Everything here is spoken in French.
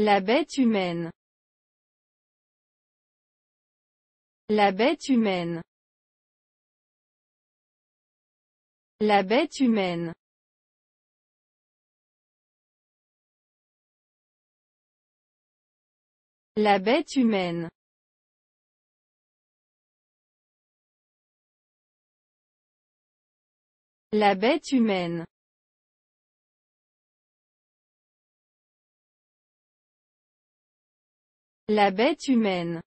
La bête humaine. La bête humaine. La bête humaine. La bête humaine. La bête humaine. La bête humaine